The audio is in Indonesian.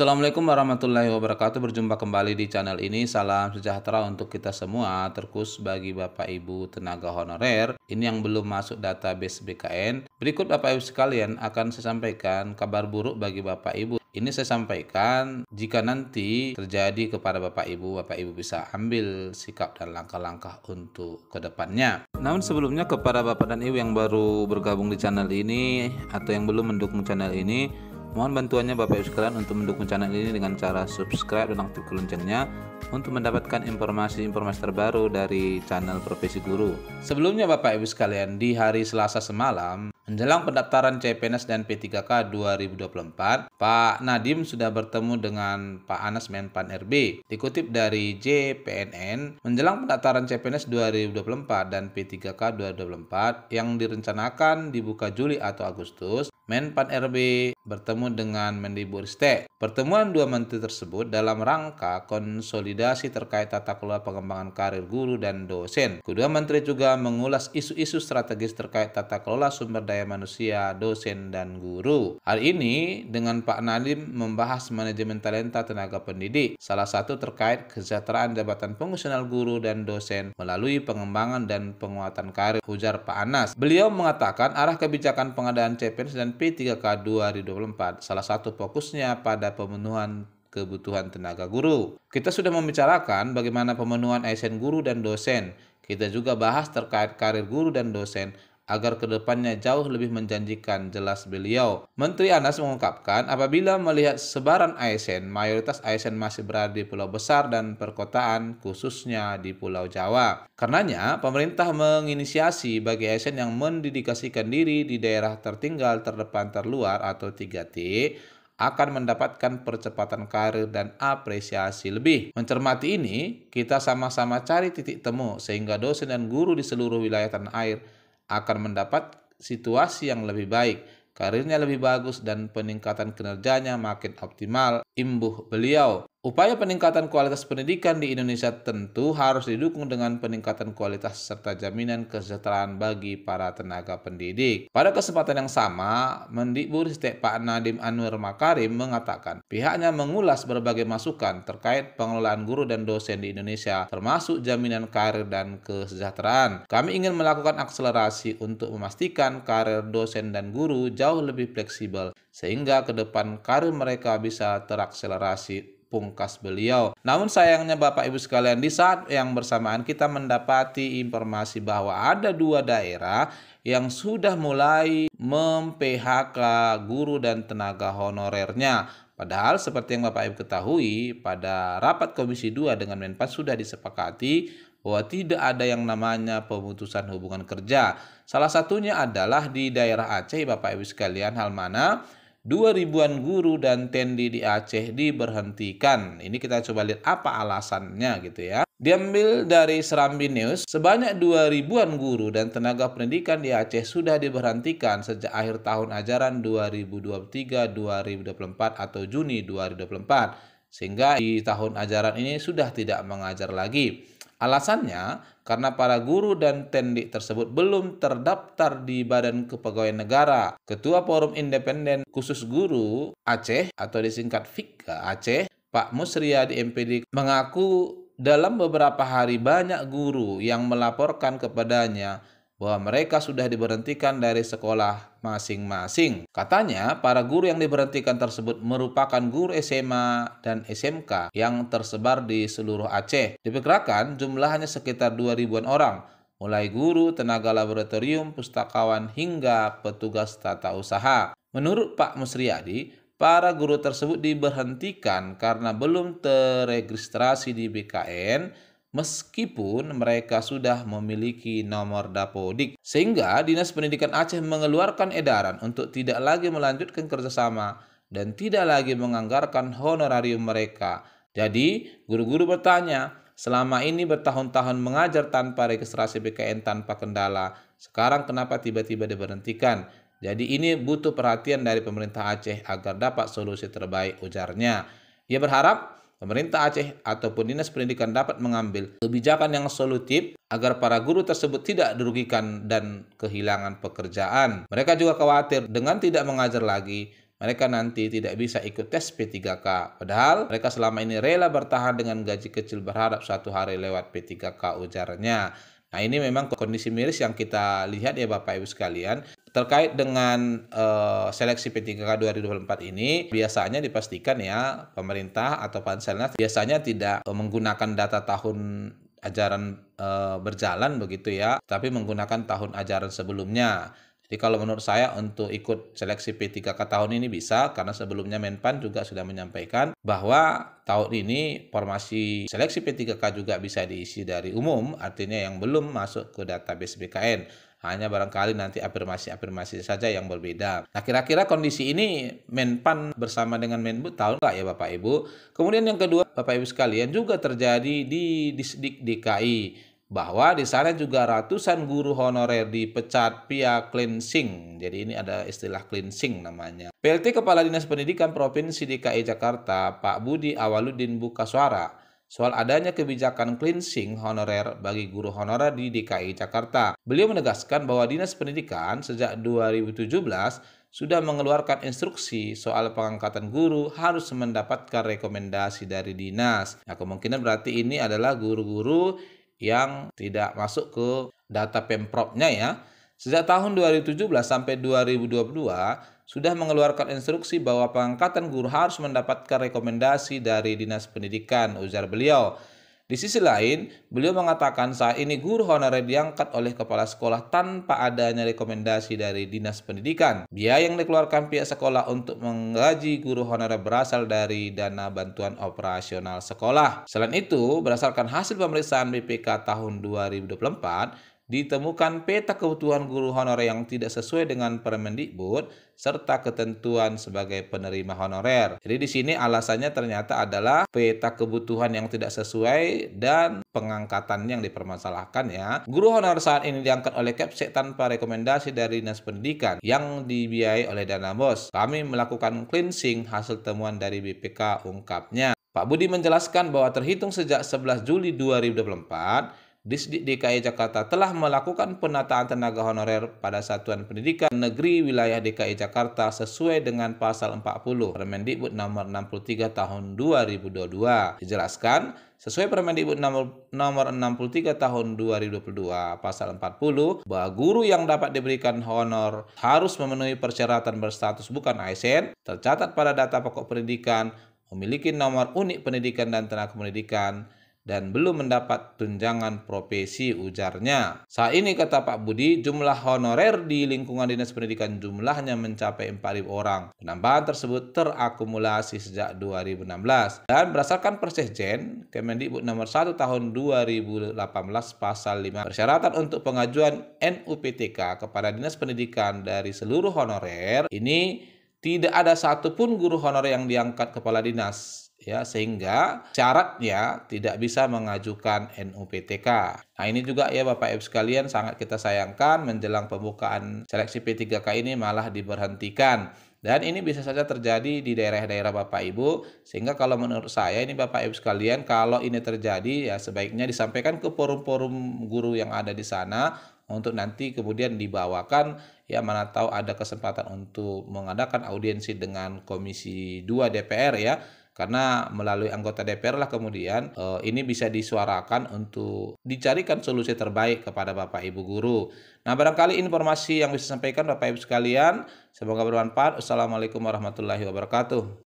Assalamualaikum warahmatullahi wabarakatuh. Berjumpa kembali di channel ini. Salam sejahtera untuk kita semua, terkhusus bagi Bapak Ibu tenaga honorer ini yang belum masuk database BKN. Berikut Bapak Ibu sekalian akan saya sampaikan kabar buruk bagi Bapak Ibu. Ini saya sampaikan jika nanti terjadi kepada Bapak Ibu, Bapak Ibu bisa ambil sikap dan langkah-langkah untuk ke depannya. Namun sebelumnya kepada Bapak dan Ibu yang baru bergabung di channel ini atau yang belum mendukung channel ini, Mohon bantuannya Bapak Ibu sekalian untuk mendukung channel ini dengan cara subscribe dan aktifkan loncengnya untuk mendapatkan informasi-informasi terbaru dari channel Profesi Guru. Sebelumnya Bapak Ibu sekalian, di hari Selasa semalam Menjelang pendaftaran CPNS dan P3K 2024, Pak Nadim sudah bertemu dengan Pak Anas Menpan RB. Dikutip dari JPNN, menjelang pendaftaran CPNS 2024 dan P3K 2024 yang direncanakan dibuka Juli atau Agustus, Menpan RB bertemu dengan Mendiburistek. Pertemuan dua menteri tersebut dalam rangka konsolidasi terkait tata kelola pengembangan karir guru dan dosen. Kedua menteri juga mengulas isu-isu strategis terkait tata kelola sumber daya daya manusia, dosen, dan guru. Hal ini dengan Pak Nadim membahas manajemen talenta tenaga pendidik, salah satu terkait kesejahteraan jabatan fungsional guru dan dosen melalui pengembangan dan penguatan karir, ujar Pak Anas. Beliau mengatakan arah kebijakan pengadaan CPNS dan P3K 2024, salah satu fokusnya pada pemenuhan kebutuhan tenaga guru. Kita sudah membicarakan bagaimana pemenuhan ASN guru dan dosen. Kita juga bahas terkait karir guru dan dosen, agar kedepannya jauh lebih menjanjikan, jelas beliau. Menteri Anas mengungkapkan, apabila melihat sebaran ASN, mayoritas ASN masih berada di pulau besar dan perkotaan, khususnya di Pulau Jawa. Karenanya, pemerintah menginisiasi bagi ASN yang mendidikasikan diri di daerah tertinggal, terdepan, terluar atau 3T, akan mendapatkan percepatan karir dan apresiasi lebih. Mencermati ini, kita sama-sama cari titik temu sehingga dosen dan guru di seluruh wilayah tanah air akan mendapat situasi yang lebih baik, karirnya lebih bagus dan peningkatan kinerjanya makin optimal. Imbuh beliau Upaya peningkatan kualitas pendidikan di Indonesia tentu harus didukung dengan peningkatan kualitas serta jaminan kesejahteraan bagi para tenaga pendidik. Pada kesempatan yang sama, Mendikbud Ristek Pak Nadim Anwar Makarim mengatakan pihaknya mengulas berbagai masukan terkait pengelolaan guru dan dosen di Indonesia, termasuk jaminan karir dan kesejahteraan. Kami ingin melakukan akselerasi untuk memastikan karir dosen dan guru jauh lebih fleksibel, sehingga ke depan karir mereka bisa terakselerasi pungkas beliau. Namun sayangnya Bapak Ibu sekalian di saat yang bersamaan kita mendapati informasi bahwa ada dua daerah yang sudah mulai mem-PHK guru dan tenaga honorernya. Padahal seperti yang Bapak Ibu ketahui pada rapat Komisi 2 dengan Menpan sudah disepakati bahwa tidak ada yang namanya pemutusan hubungan kerja. Salah satunya adalah di daerah Aceh Bapak Ibu sekalian hal mana dua ribuan guru dan tendi di Aceh diberhentikan. Ini kita coba lihat apa alasannya gitu ya. Diambil dari Serambi News, sebanyak dua ribuan guru dan tenaga pendidikan di Aceh sudah diberhentikan sejak akhir tahun ajaran 2023-2024 atau Juni 2024. Sehingga di tahun ajaran ini sudah tidak mengajar lagi. Alasannya karena para guru dan tendik tersebut belum terdaftar di Badan Kepegawaian Negara. Ketua Forum Independen Khusus Guru Aceh atau disingkat FIKA Aceh, Pak Musria di MPD mengaku dalam beberapa hari banyak guru yang melaporkan kepadanya bahwa mereka sudah diberhentikan dari sekolah masing-masing. Katanya, para guru yang diberhentikan tersebut merupakan guru SMA dan SMK yang tersebar di seluruh Aceh. Diperkirakan jumlahnya sekitar 2 ribuan orang, mulai guru, tenaga laboratorium, pustakawan, hingga petugas tata usaha. Menurut Pak Musriadi, para guru tersebut diberhentikan karena belum terregistrasi di BKN meskipun mereka sudah memiliki nomor dapodik. Sehingga Dinas Pendidikan Aceh mengeluarkan edaran untuk tidak lagi melanjutkan kerjasama dan tidak lagi menganggarkan honorarium mereka. Jadi, guru-guru bertanya, selama ini bertahun-tahun mengajar tanpa registrasi BKN tanpa kendala, sekarang kenapa tiba-tiba diberhentikan? Jadi ini butuh perhatian dari pemerintah Aceh agar dapat solusi terbaik ujarnya. Ia berharap pemerintah Aceh ataupun dinas pendidikan dapat mengambil kebijakan yang solutif agar para guru tersebut tidak dirugikan dan kehilangan pekerjaan. Mereka juga khawatir dengan tidak mengajar lagi, mereka nanti tidak bisa ikut tes P3K. Padahal mereka selama ini rela bertahan dengan gaji kecil berharap satu hari lewat P3K ujarnya. Nah ini memang kondisi miris yang kita lihat ya Bapak Ibu sekalian. Terkait dengan uh, seleksi P3K 2024 ini, biasanya dipastikan ya pemerintah atau panselnya biasanya tidak uh, menggunakan data tahun ajaran uh, berjalan begitu ya, tapi menggunakan tahun ajaran sebelumnya. Jadi kalau menurut saya untuk ikut seleksi P3K tahun ini bisa karena sebelumnya Menpan juga sudah menyampaikan bahwa tahun ini formasi seleksi P3K juga bisa diisi dari umum, artinya yang belum masuk ke database BKN. Hanya barangkali nanti afirmasi-afirmasi saja yang berbeda. Nah, kira-kira kondisi ini Menpan bersama dengan Menbud tahu nggak ya Bapak Ibu? Kemudian yang kedua, Bapak Ibu sekalian juga terjadi di Disdik DKI bahwa di sana juga ratusan guru honorer dipecat pihak cleansing. Jadi ini ada istilah cleansing namanya. PLT Kepala Dinas Pendidikan Provinsi DKI Jakarta, Pak Budi Awaludin buka suara soal adanya kebijakan cleansing honorer bagi guru honorer di DKI Jakarta. Beliau menegaskan bahwa Dinas Pendidikan sejak 2017 sudah mengeluarkan instruksi soal pengangkatan guru harus mendapatkan rekomendasi dari dinas. Nah, kemungkinan berarti ini adalah guru-guru yang tidak masuk ke data Pemprovnya ya. Sejak tahun 2017 sampai 2022 sudah mengeluarkan instruksi bahwa pengangkatan guru harus mendapatkan rekomendasi dari Dinas Pendidikan, ujar beliau. Di sisi lain, beliau mengatakan saat ini guru honorer diangkat oleh kepala sekolah tanpa adanya rekomendasi dari dinas pendidikan. Biaya yang dikeluarkan pihak sekolah untuk menggaji guru honorer berasal dari dana bantuan operasional sekolah. Selain itu, berdasarkan hasil pemeriksaan BPK tahun 2024, ditemukan peta kebutuhan guru honorer yang tidak sesuai dengan Permendikbud serta ketentuan sebagai penerima honorer. Jadi di sini alasannya ternyata adalah peta kebutuhan yang tidak sesuai dan pengangkatan yang dipermasalahkan ya. Guru honorer saat ini diangkat oleh Kepsek tanpa rekomendasi dari Dinas Pendidikan yang dibiayai oleh Dana Bos. Kami melakukan cleansing hasil temuan dari BPK ungkapnya. Pak Budi menjelaskan bahwa terhitung sejak 11 Juli 2024 Disdik DKI Jakarta telah melakukan penataan tenaga honorer pada satuan pendidikan negeri wilayah DKI Jakarta sesuai dengan pasal 40 Permendikbud nomor 63 tahun 2022. Dijelaskan, sesuai Permendikbud nomor, nomor 63 tahun 2022 pasal 40 bahwa guru yang dapat diberikan honor harus memenuhi persyaratan berstatus bukan ASN tercatat pada data pokok pendidikan, memiliki nomor unik pendidikan dan tenaga pendidikan, dan belum mendapat tunjangan profesi ujarnya. Saat ini kata Pak Budi, jumlah honorer di lingkungan Dinas Pendidikan jumlahnya mencapai 4.000 orang. Penambahan tersebut terakumulasi sejak 2016 dan berdasarkan Persejen, Kemendikbud nomor 1 tahun 2018 pasal 5 persyaratan untuk pengajuan NUPTK kepada Dinas Pendidikan dari seluruh honorer ini tidak ada satupun guru honorer yang diangkat kepala dinas ya sehingga syaratnya tidak bisa mengajukan NUPTK. Nah ini juga ya Bapak Ibu sekalian sangat kita sayangkan menjelang pembukaan seleksi P3K ini malah diberhentikan. Dan ini bisa saja terjadi di daerah-daerah Bapak Ibu sehingga kalau menurut saya ini Bapak Ibu sekalian kalau ini terjadi ya sebaiknya disampaikan ke forum-forum guru yang ada di sana untuk nanti kemudian dibawakan ya mana tahu ada kesempatan untuk mengadakan audiensi dengan Komisi 2 DPR ya karena melalui anggota DPR lah kemudian eh, ini bisa disuarakan untuk dicarikan solusi terbaik kepada Bapak Ibu guru. Nah, barangkali informasi yang bisa sampaikan Bapak Ibu sekalian, semoga bermanfaat. Assalamualaikum warahmatullahi wabarakatuh.